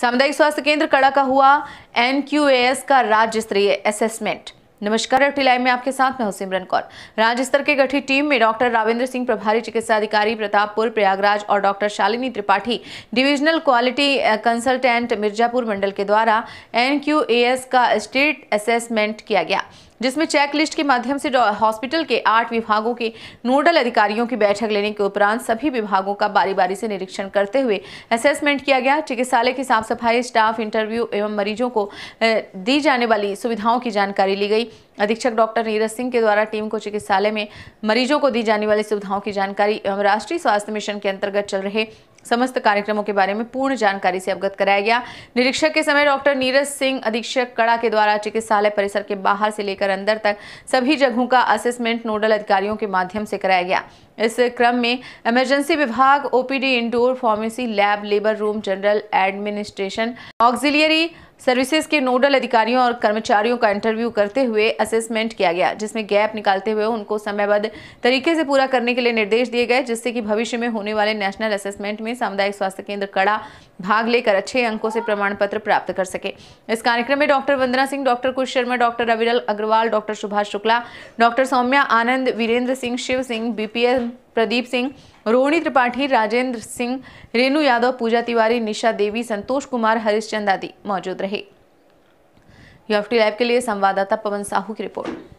सामुदायिक स्वास्थ्य केंद्र कड़ा का हुआ एन का राज्य स्तरीय असेसमेंट नमस्कार एफटी लाइव में आपके साथ मैं सिमरन कौर राज्य स्तर के गठित टीम में डॉक्टर रावेंद्र सिंह प्रभारी चिकित्सा अधिकारी प्रतापपुर प्रयागराज और doctor Shalini Tripathi divisional quality consultant Mirzapur मंडल के द्वारा एनक्यूएएस का स्टेट असेसमेंट किया गया जिसमें चेक लिस्ट के माध्यम से हॉस्पिटल के आठ विभागों के नोडल अधिकारियों की बैठक लेने के उपरांत सभी विभागों का बारी बारी से निरीक्षण करते हुए असेसमेंट किया गया चिकित्सालय की साफ सफाई स्टाफ इंटरव्यू एवं मरीजों को दी जाने वाली सुविधाओं की जानकारी ली गई अधीक्षक डॉक्टर नीरज सिंह के द्वारा टीम को चिकित्सालय में मरीजों को दी जाने वाली सुविधाओं की जानकारी एवं राष्ट्रीय स्वास्थ्य मिशन के अंतर्गत चल रहे समस्त कार्यक्रमों के बारे में पूर्ण जानकारी से अवगत कराया गया निरीक्षक के समय डॉक्टर नीरज सिंह अधीक्षक कड़ा के द्वारा चिकित्सालय परिसर के बाहर से लेकर अंदर तक सभी जगहों का असेसमेंट नोडल अधिकारियों के माध्यम से कराया गया इस क्रम में इमरजेंसी विभाग OPD indoor pharmacy lab labour room general administration auxiliary services के नोडल अधिकारियों और कर्मचारियों का इंटरव्यू करते हुए असेसमेंट किया गया जिसमें गैप निकालते हुए उनको समयबद्ध तरीके से पूरा करने के लिए निर्देश दिए गए जिससे कि भविष्य में होने वाले नेशनल असेसमेंट में सामुदायिक स्वास्थ्य केंद्र कड़ा भाग लेकर अच्छे अंकों से प्रमाण पत्र प्राप्त कर सके इस कार्यक्रम में doctor Vandana Singh doctor Kush Sharma doctor Ravilal Agarwal doctor Subhash Shukla doctor Saumya Anand Virendra Singh Shiv Singh BPM Pradeep Singh Rohini Tripathi Rajendra Singh Renu Yadav Pooja Tiwari Nisha Devi Santosh Kumar Harishchand आदि मौजूद रहे यूएफटी लाइव के लिए संवाददाता पवन साहू की रिपोर्ट